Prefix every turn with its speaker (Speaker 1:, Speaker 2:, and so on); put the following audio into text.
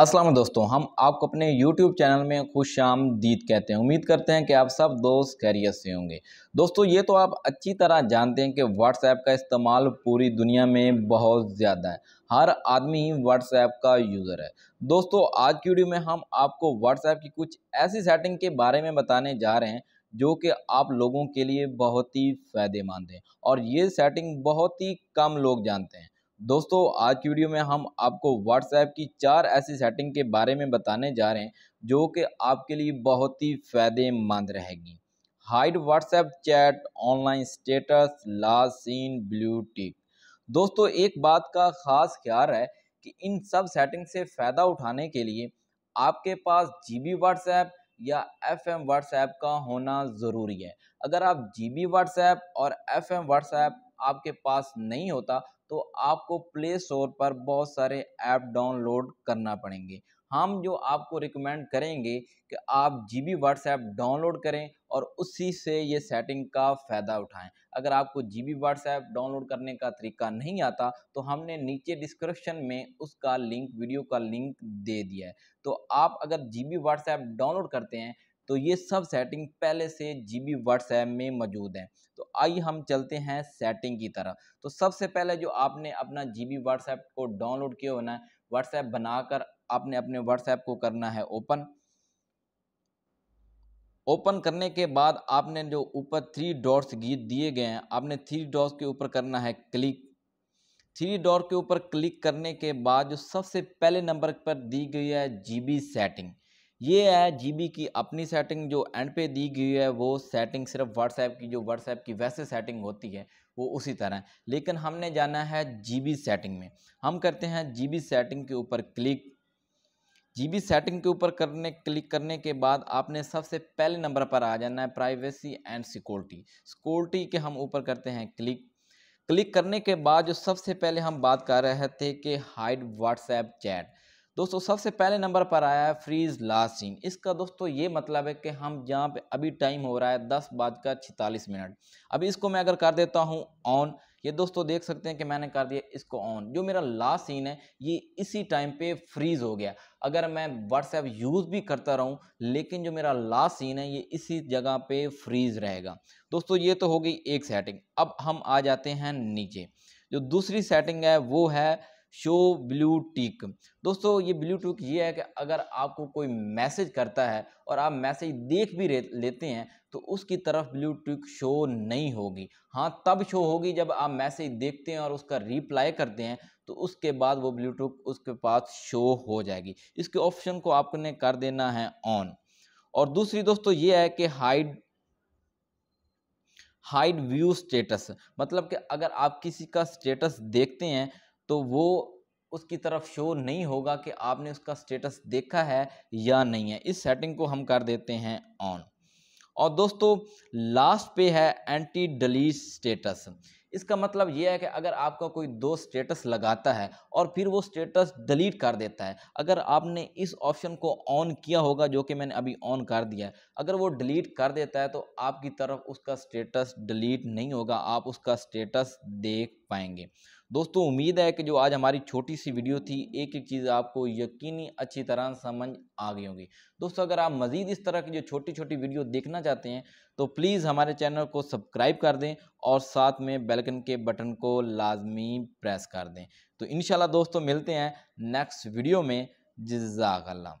Speaker 1: असलम दोस्तों हम आपको अपने YouTube चैनल में खुश दीद कहते हैं उम्मीद करते हैं कि आप सब दोस्त कैरियर से होंगे दोस्तों ये तो आप अच्छी तरह जानते हैं कि WhatsApp का इस्तेमाल पूरी दुनिया में बहुत ज़्यादा है हर आदमी ही WhatsApp का यूज़र है दोस्तों आज की वीडियो में हम आपको WhatsApp की कुछ ऐसी सेटिंग के बारे में बताने जा रहे हैं जो कि आप लोगों के लिए बहुत ही फ़ायदेमंद है और ये सेटिंग बहुत ही कम लोग जानते हैं दोस्तों आज की वीडियो में हम आपको WhatsApp की चार ऐसी सेटिंग के बारे में बताने जा रहे हैं जो कि आपके लिए बहुत ही फ़ायदेमंद रहेगी hide WhatsApp chat online status last seen blue tick दोस्तों एक बात का ख़ास ख्याल है कि इन सब सेटिंग से फ़ायदा उठाने के लिए आपके पास जी बी व्हाट्सएप या एफ एम व्हाट्सएप का होना ज़रूरी है अगर आप जी बी व्हाट्सएप और एफ एम व्हाट्सएप आपके पास नहीं होता तो आपको प्ले स्टोर पर बहुत सारे ऐप डाउनलोड करना पड़ेंगे हम जो आपको रिकमेंड करेंगे कि आप जी बी व्हाट्सएप डाउनलोड करें और उसी से ये सेटिंग का फ़ायदा उठाएं अगर आपको जी बी व्हाट्सएप डाउनलोड करने का तरीका नहीं आता तो हमने नीचे डिस्क्रिप्शन में उसका लिंक वीडियो का लिंक दे दिया है तो आप अगर जी बी व्हाट्सएप डाउनलोड करते हैं तो ये सब सेटिंग पहले से जी बी व्हाट्सएप में मौजूद है तो आइए हम चलते हैं सेटिंग की तरफ तो सबसे पहले जो आपने अपना जी बी व्हाट्सएप को डाउनलोड किया होना है व्हाट्सएप बनाकर आपने अपने व्हाट्सएप को करना है ओपन ओपन करने के बाद आपने जो ऊपर थ्री डॉट्स दिए गए हैं आपने थ्री डॉट्स के ऊपर करना है क्लिक थ्री डॉट के ऊपर क्लिक करने के बाद जो सबसे पहले नंबर पर दी गई है जी सेटिंग ये है जी की अपनी सेटिंग जो एंड पे दी गई है वो सेटिंग सिर्फ व्हाट्सएप की जो व्हाट्सएप की वैसे सेटिंग होती है वो उसी तरह लेकिन हमने जाना है जी सेटिंग में हम करते हैं जी सेटिंग के ऊपर क्लिक जीबी सेटिंग के ऊपर करने क्लिक करने के बाद आपने सबसे पहले नंबर पर आ जाना है प्राइवेसी एंड सिक्योरिटी सिक्योरिटी के हम ऊपर करते हैं क्लिक क्लिक करने के बाद जो सबसे पहले हम बात कर रहे थे कि हाइड व्हाट्सएप चैट दोस्तों सबसे पहले नंबर पर आया है फ्रीज लास्ट सीन इसका दोस्तों ये मतलब है कि हम जहाँ पे अभी टाइम हो रहा है दस बज का छतालीस मिनट अभी इसको मैं अगर कर देता हूँ ऑन ये दोस्तों देख सकते हैं कि मैंने कर दिया इसको ऑन जो मेरा लास्ट सीन है ये इसी टाइम पे फ्रीज़ हो गया अगर मैं व्हाट्सएप यूज़ भी करता रहूँ लेकिन जो मेरा लास्ट सीन है ये इसी जगह पे फ्रीज़ रहेगा दोस्तों ये तो हो गई एक सेटिंग अब हम आ जाते हैं नीचे जो दूसरी सेटिंग है वो है शो ब्लू टिक दोस्तों ये ब्लू टिक ये है कि अगर आपको कोई मैसेज करता है और आप मैसेज देख भी लेते हैं तो उसकी तरफ ब्लू टिक शो नहीं होगी हाँ तब शो होगी जब आप मैसेज देखते हैं और उसका रिप्लाई करते हैं तो उसके बाद वो ब्लू टिक उसके पास शो हो जाएगी इसके ऑप्शन को आपने कर देना है ऑन और दूसरी दोस्तों ये है कि हाइड हाइड व्यू स्टेटस मतलब कि अगर आप किसी का स्टेटस देखते हैं तो वो उसकी तरफ शो नहीं होगा कि आपने उसका स्टेटस देखा है या नहीं है इस सेटिंग को हम कर देते हैं ऑन और दोस्तों लास्ट पे है एंटी डिलीट स्टेटस इसका मतलब यह है कि अगर आपका कोई दोस्त स्टेटस लगाता है और फिर वो स्टेटस डिलीट कर देता है अगर आपने इस ऑप्शन को ऑन किया होगा जो कि मैंने अभी ऑन कर दिया है अगर वो डिलीट कर देता है तो आपकी तरफ उसका स्टेटस डिलीट नहीं होगा आप उसका स्टेटस देख पाएंगे दोस्तों उम्मीद है कि जो आज हमारी छोटी सी वीडियो थी एक एक चीज़ आपको यकीनी अच्छी तरह समझ आ गई होगी दोस्तों अगर आप मज़ीद इस तरह की जो छोटी छोटी वीडियो देखना चाहते हैं तो प्लीज़ हमारे चैनल को सब्सक्राइब कर दें और साथ में बेलकन के बटन को लाजमी प्रेस कर दें तो इन दोस्तों मिलते हैं नेक्स्ट वीडियो में जजाकल्ला